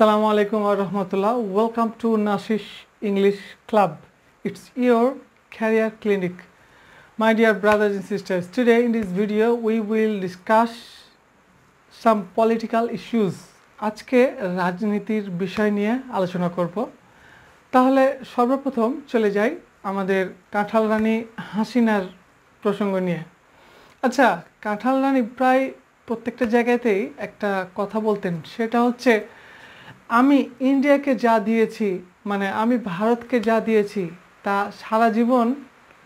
আসসালামু আলাইকুম আর রহমতুল্লাহ welcome to Nasis English club it's your career clinic my dear brothers and sisters today in this video we will discuss some political issues আজকে রাজনীতির বিষয় নিয়ে আলোচনা করব তাহলে সর্বপ্রথম চলে যাই আমাদের কাঁঠাল রানী হাসিনার প্রসঙ্গ নিয়ে আচ্ছা কাঁঠাল রানী প্রায় প্রত্যেকটা জায়গাতেই একটা কথা বলতেন সেটা হচ্ছে আমি ইন্ডিয়াকে যা দিয়েছি মানে আমি ভারতকে যা দিয়েছি তা সারা জীবন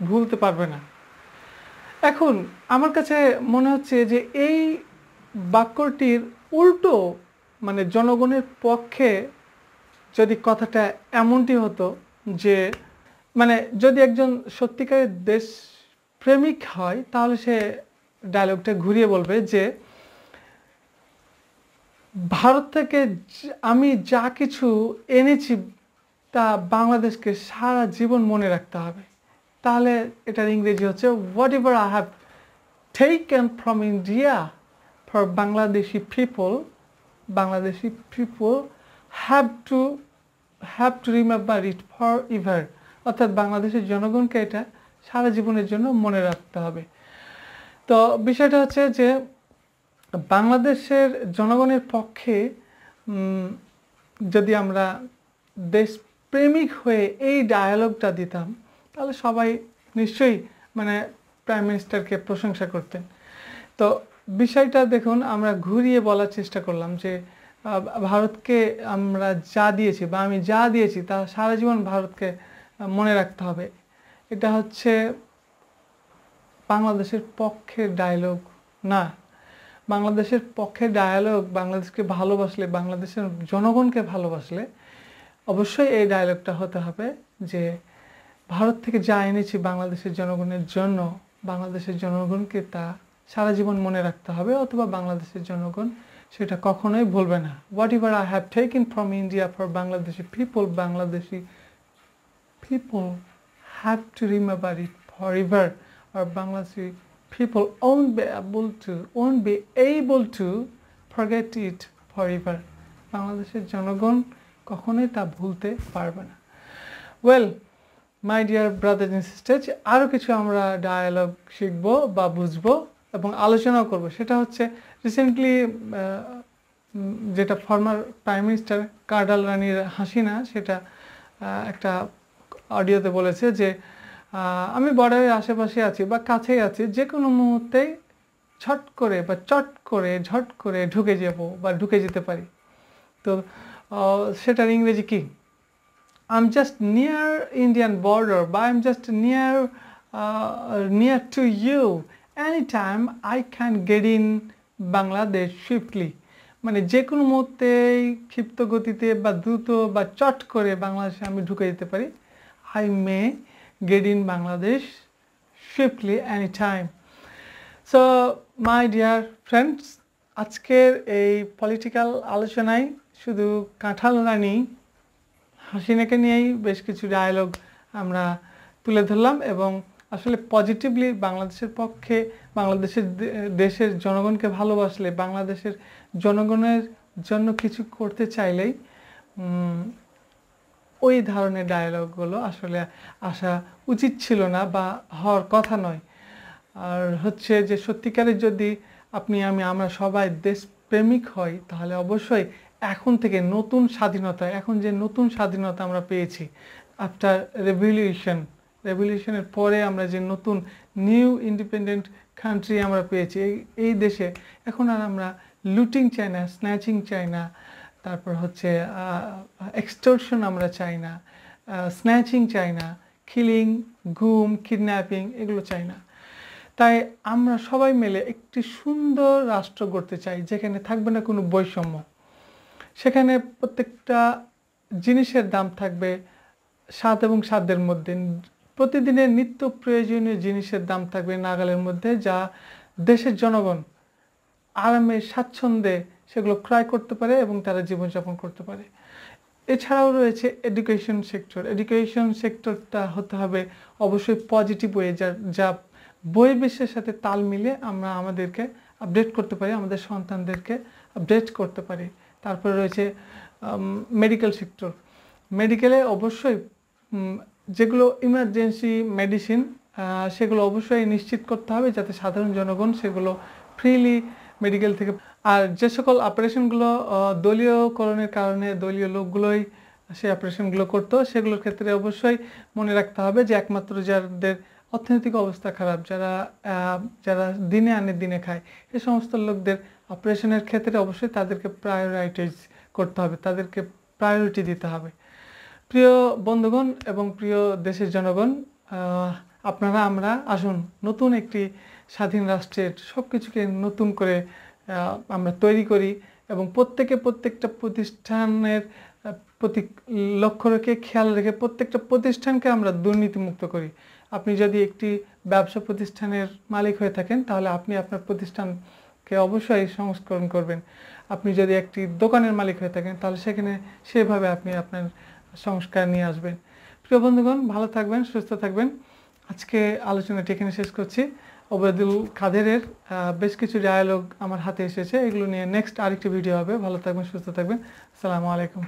ভুলতে পারবে না এখন আমার কাছে মনে হচ্ছে যে এই বাক্যটির উল্টো মানে জনগণের পক্ষে যদি কথাটা এমনটি হতো যে মানে যদি একজন সত্যিকারের দেশ প্রেমিক হয় তাহলে সে ডায়লগটা ঘুরিয়ে বলবে যে ভারত থেকে আমি যা কিছু এনেছি তা বাংলাদেশকে সারা জীবন মনে রাখতে হবে তাহলে এটার ইংরেজি হচ্ছে whatever I have taken from India for Bangladeshi people Bangladeshi people have to have to remember it forever অর্থাৎ বাংলাদেশের জনগণকে এটা সারা জীবনের জন্য মনে রাখতে হবে তো বিষয়টা হচ্ছে যে বাংলাদেশের জনগণের পক্ষে যদি আমরা দেশপ্রেমিক হয়ে এই ডায়ালগটা দিতাম তাহলে সবাই নিশ্চয়ই মানে প্রাইম মিনিস্টারকে প্রশংসা করতেন তো বিষয়টা দেখুন আমরা ঘুরিয়ে বলার চেষ্টা করলাম যে ভারতকে আমরা যা দিয়েছি বা আমি যা দিয়েছি তা সারা জীবন ভারতকে মনে রাখতে হবে এটা হচ্ছে বাংলাদেশের পক্ষের ডায়লগ না বাংলাদেশের পক্ষে ডায়ালগ বাংলাদেশকে ভালোবাসলে বাংলাদেশের জনগণকে ভালোবাসলে অবশ্যই এই ডায়ালগটা হতে হবে যে ভারত থেকে যা এনেছি বাংলাদেশের জনগণের জন্য বাংলাদেশের জনগণকে তা সারা জীবন মনে রাখতে হবে অথবা বাংলাদেশের জনগণ সেটা কখনোই ভুলবে না whatever I have taken from India for Bangladeshi people Bangladeshi people have to remember it forever আর Bangladeshi people won't be able to won't be able to forget it forever বাংলাদেশের জনগণ কখনোই তা ভুলতে পারবে না well my dear brother and sisters আরও কিছু আমরা ডায়ালগ শিখব বা বুঝবো এবং আলোচনাও করব সেটা হচ্ছে রিসেন্টলি যেটা ফর্মার প্রাইম মিনিস্টার কার্ডাল রানীর হাসিনা সেটা একটা অডিওতে বলেছে যে আমি বর্ডারের আশেপাশে আছি বা কাছেই আছি যে কোনো মুহূর্তেই ছট করে বা চট করে ঝট করে ঢুকে যাব বা ঢুকে যেতে পারি তো সেটার ইংরেজি কি um just near Indian border বা um just near near to you any time I can get in Bangladesh swiftly মানে যে কোনো মুহূর্তে ক্ষিপ্ত গতিতে বা দ্রুত বা চট করে বাংলাদেশে আমি ঢুকে যেতে পারি I may get in Bangladesh swiftly anytime. So my dear friends, আজকের এই পলিটিক্যাল আলোচনায় শুধু কাঁঠাল রানি হাসিনাকে নিয়েই বেশ কিছু ডায়ালগ আমরা তুলে ধরলাম এবং আসলে পজিটিভলি বাংলাদেশের পক্ষে বাংলাদেশের দেশের জনগণকে ভালোবাসলে বাংলাদেশের জনগণের জন্য কিছু করতে চাইলেই ওই ধরনের ডায়লগগুলো আসলে আসা উচিত ছিল না বা হওয়ার কথা নয় আর হচ্ছে যে সত্যিকারের যদি আপনি আমি আমরা সবাই দেশপ্রেমিক হই তাহলে অবশ্যই এখন থেকে নতুন স্বাধীনতা এখন যে নতুন স্বাধীনতা আমরা পেয়েছি আফটার রেভলিউশন রেভলিউশনের পরে আমরা যে নতুন নিউ ইন্ডিপেন্ডেন্ট কান্ট্রি আমরা পেয়েছি এই দেশে এখন আর আমরা লুটিং চাই না স্ন্যাচিং চাই না তারপর হচ্ছে এক্সটোর্শন আমরা চাই না স্ন্যাচিং চাই না কিলিং গুম কিডন্যাপিং এগুলো চাই না তাই আমরা সবাই মিলে একটি সুন্দর রাষ্ট্র গড়তে চাই যেখানে থাকবে না কোনো বৈষম্য সেখানে প্রত্যেকটা জিনিসের দাম থাকবে সাত এবং স্বাদের মধ্যে প্রতিদিনের নিত্য প্রয়োজনীয় জিনিসের দাম থাকবে নাগালের মধ্যে যা দেশের জনগণ আরামে স্বাচ্ছন্দ্যে সেগুলো ক্রয় করতে পারে এবং তারা জীবনযাপন করতে পারে এছাড়াও রয়েছে এডুকেশন সেক্টর এডুকেশন সেক্টরটা হতে হবে অবশ্যই পজিটিভ ওয়ে যা যা বহির্বিশ্বের সাথে তাল মিলে আমরা আমাদেরকে আপডেট করতে পারি আমাদের সন্তানদেরকে আপডেট করতে পারি তারপরে রয়েছে মেডিকেল সেক্টর মেডিকেলে অবশ্যই যেগুলো ইমার্জেন্সি মেডিসিন সেগুলো অবশ্যই নিশ্চিত করতে হবে যাতে সাধারণ জনগণ সেগুলো ফ্রিলি মেডিকেল থেকে আর যে সকল অপারেশনগুলো দলীয়করণের কারণে দলীয় লোকগুলোই সেই অপারেশনগুলো করতো সেগুলোর ক্ষেত্রে অবশ্যই মনে রাখতে হবে যে একমাত্র যাদের অর্থনৈতিক অবস্থা খারাপ যারা যারা দিনে আনে দিনে খায় এই সমস্ত লোকদের অপারেশনের ক্ষেত্রে অবশ্যই তাদেরকে প্রায়োরাইটাইজ করতে হবে তাদেরকে প্রায়োরিটি দিতে হবে প্রিয় বন্ধুগণ এবং প্রিয় দেশের জনগণ আপনারা আমরা আসুন নতুন একটি স্বাধীন রাষ্ট্রের সব কিছুকে নতুন করে আমরা তৈরি করি এবং প্রত্যেকে প্রত্যেকটা প্রতিষ্ঠানের প্রতি লক্ষ্য রেখে খেয়াল রেখে প্রত্যেকটা প্রতিষ্ঠানকে আমরা দুর্নীতিমুক্ত করি আপনি যদি একটি ব্যবসা প্রতিষ্ঠানের মালিক হয়ে থাকেন তাহলে আপনি আপনার প্রতিষ্ঠানকে অবশ্যই সংস্করণ করবেন আপনি যদি একটি দোকানের মালিক হয়ে থাকেন তাহলে সেখানে সেভাবে আপনি আপনার সংস্কার নিয়ে আসবেন প্রিয় বন্ধুগণ ভালো থাকবেন সুস্থ থাকবেন আজকে আলোচনাটি এখানে শেষ করছি ওবায়দুল কাদেরের বেশ কিছু ডায়ালগ আমার হাতে এসেছে এগুলো নিয়ে নেক্সট আরেকটি ভিডিও হবে ভালো থাকবেন সুস্থ থাকবেন আসসালামু আলাইকুম